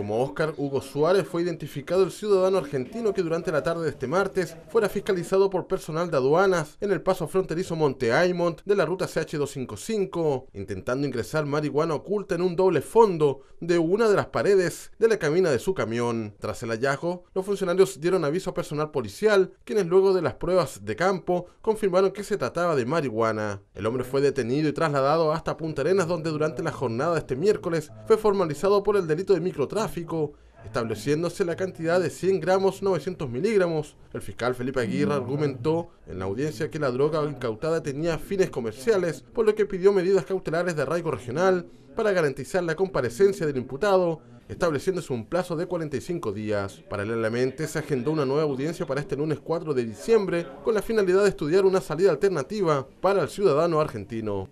Como Oscar Hugo Suárez fue identificado el ciudadano argentino que durante la tarde de este martes fuera fiscalizado por personal de aduanas en el paso fronterizo Monte Aymont de la ruta CH255, intentando ingresar marihuana oculta en un doble fondo de una de las paredes de la cabina de su camión. Tras el hallazgo, los funcionarios dieron aviso a personal policial, quienes luego de las pruebas de campo confirmaron que se trataba de marihuana. El hombre fue detenido y trasladado hasta Punta Arenas, donde durante la jornada de este miércoles fue formalizado por el delito de microtráfico estableciéndose la cantidad de 100 gramos 900 miligramos. El fiscal Felipe Aguirre mm. argumentó en la audiencia que la droga incautada tenía fines comerciales, por lo que pidió medidas cautelares de arraigo regional para garantizar la comparecencia del imputado, estableciéndose un plazo de 45 días. Paralelamente, se agendó una nueva audiencia para este lunes 4 de diciembre con la finalidad de estudiar una salida alternativa para el ciudadano argentino.